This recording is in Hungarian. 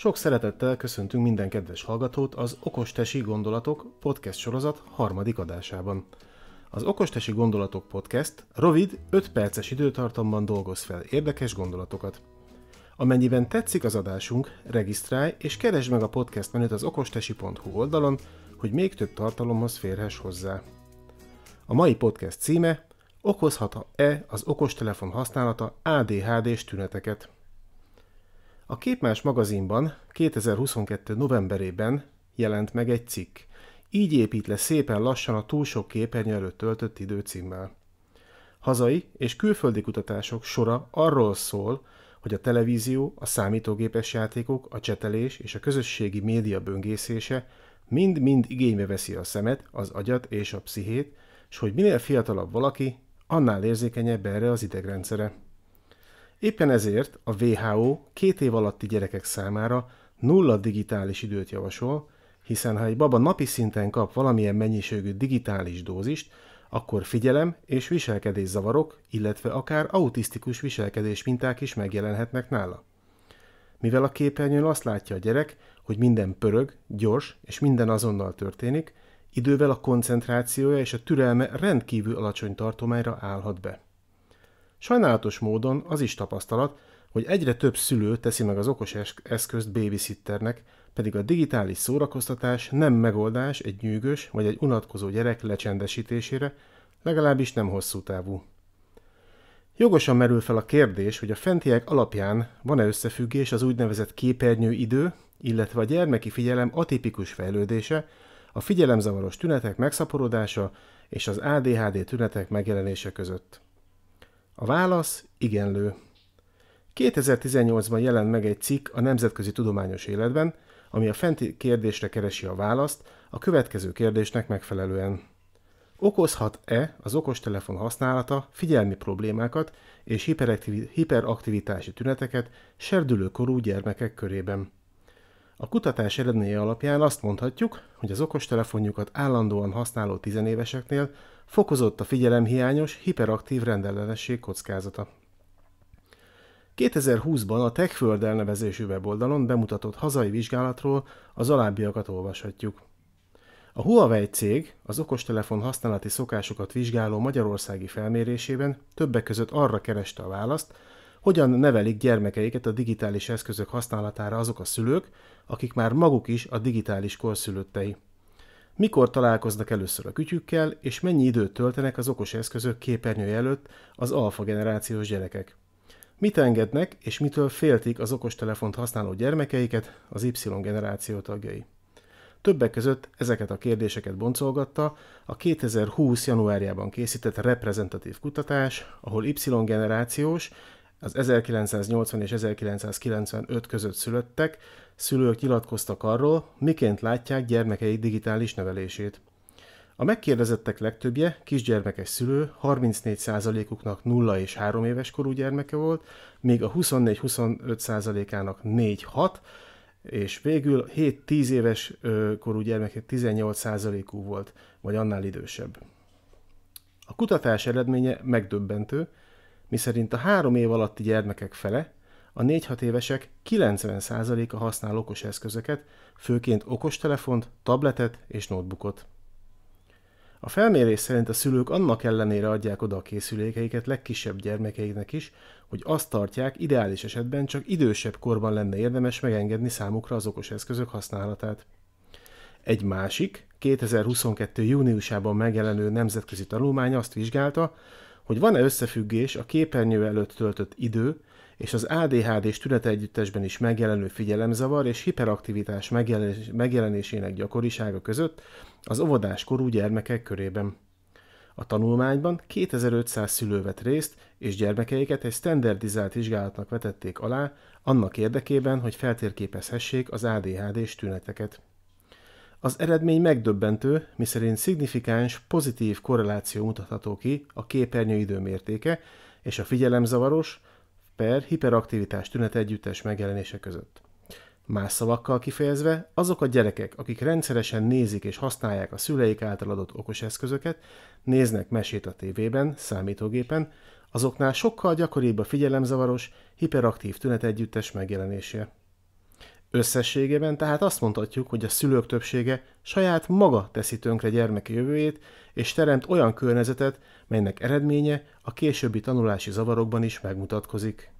Sok szeretettel köszöntünk minden kedves hallgatót az Okostesi Gondolatok podcast sorozat harmadik adásában. Az Okostesi Gondolatok podcast rövid, 5 perces időtartamban dolgoz fel érdekes gondolatokat. Amennyiben tetszik az adásunk, regisztrálj és keresd meg a podcast menüt az okostesi.hu oldalon, hogy még több tartalomhoz férhess hozzá. A mai podcast címe Okozhat-e az okostelefon használata ADHD-s tüneteket? A Képmás magazinban 2022. novemberében jelent meg egy cikk. Így épít le szépen lassan a túl sok képernyő előtt töltött idő címmel. Hazai és külföldi kutatások sora arról szól, hogy a televízió, a számítógépes játékok, a csetelés és a közösségi média böngészése mind-mind igénybe veszi a szemet, az agyat és a pszichét, és hogy minél fiatalabb valaki, annál érzékenyebb erre az idegrendszere. Éppen ezért a WHO két év alatti gyerekek számára nulla digitális időt javasol, hiszen ha egy baba napi szinten kap valamilyen mennyiségű digitális dózist, akkor figyelem és viselkedés zavarok, illetve akár autisztikus viselkedés minták is megjelenhetnek nála. Mivel a képernyőn azt látja a gyerek, hogy minden pörög, gyors és minden azonnal történik, idővel a koncentrációja és a türelme rendkívül alacsony tartományra állhat be. Sajnálatos módon az is tapasztalat, hogy egyre több szülő teszi meg az okos eszközt babysitternek, pedig a digitális szórakoztatás nem megoldás egy nyűgös vagy egy unatkozó gyerek lecsendesítésére, legalábbis nem hosszú távú. Jogosan merül fel a kérdés, hogy a fentiek alapján van-e összefüggés az úgynevezett képernyőidő, illetve a gyermeki figyelem atipikus fejlődése, a figyelemzavaros tünetek megszaporodása és az ADHD tünetek megjelenése között. A válasz igenlő. 2018-ban jelent meg egy cikk a nemzetközi tudományos életben, ami a fenti kérdésre keresi a választ a következő kérdésnek megfelelően. Okozhat-e az okostelefon használata figyelmi problémákat és hiperaktivitási tüneteket serdülőkorú gyermekek körében? A kutatás eredménye alapján azt mondhatjuk, hogy az okostelefonjukat állandóan használó tizenéveseknél fokozott a figyelemhiányos, hiperaktív rendellenesség kockázata. 2020-ban a TechFöld elnevezésű weboldalon bemutatott hazai vizsgálatról az alábbiakat olvashatjuk. A Huawei cég az okostelefon használati szokásokat vizsgáló magyarországi felmérésében többek között arra kereste a választ, hogyan nevelik gyermekeiket a digitális eszközök használatára azok a szülők, akik már maguk is a digitális korszülöttei. Mikor találkoznak először a kütyükkel, és mennyi időt töltenek az okos eszközök képernyője előtt az alfa generációs gyerekek. Mit engednek, és mitől féltik az okostelefont használó gyermekeiket az Y generáció tagjai? Többek között ezeket a kérdéseket boncolgatta a 2020. januárjában készített reprezentatív kutatás, ahol Y generációs az 1980 és 1995 között szülöttek, szülők nyilatkoztak arról, miként látják gyermekei digitális nevelését. A megkérdezettek legtöbbje kisgyermekes szülő, 34%-uknak 0 és 3 éves korú gyermeke volt, míg a 24-25%-ának 4-6, és végül 7-10 éves korú gyermeke 18%-ú volt, vagy annál idősebb. A kutatás eredménye megdöbbentő, miszerint a három év alatti gyermekek fele, a 4-6 évesek 90%-a használ okos eszközöket, főként okostelefont, tabletet és notebookot. A felmérés szerint a szülők annak ellenére adják oda a készülékeiket legkisebb gyermekeiknek is, hogy azt tartják, ideális esetben csak idősebb korban lenne érdemes megengedni számukra az okos eszközök használatát. Egy másik, 2022. júniusában megjelenő nemzetközi tanulmány azt vizsgálta, hogy van-e összefüggés a képernyő előtt töltött idő és az ADHD-s tünetegyüttesben is megjelenő figyelemzavar és hiperaktivitás megjelenésének gyakorisága között az óvodás korú gyermekek körében. A tanulmányban 2500 szülő vett részt, és gyermekeiket egy standardizált vizsgálatnak vetették alá, annak érdekében, hogy feltérképezhessék az ADHD-s tüneteket. Az eredmény megdöbbentő, miszerint szignifikáns, pozitív korreláció mutatható ki a képernyő időmértéke és a figyelemzavaros per hiperaktivitás tünet együttes megjelenése között. Más szavakkal kifejezve, azok a gyerekek, akik rendszeresen nézik és használják a szüleik által adott okos eszközöket, néznek mesét a tévében, számítógépen, azoknál sokkal gyakoribb a figyelemzavaros, hiperaktív együttes megjelenése. Összességében tehát azt mondhatjuk, hogy a szülők többsége saját maga teszi tönkre gyermeke jövőjét, és teremt olyan környezetet, melynek eredménye a későbbi tanulási zavarokban is megmutatkozik.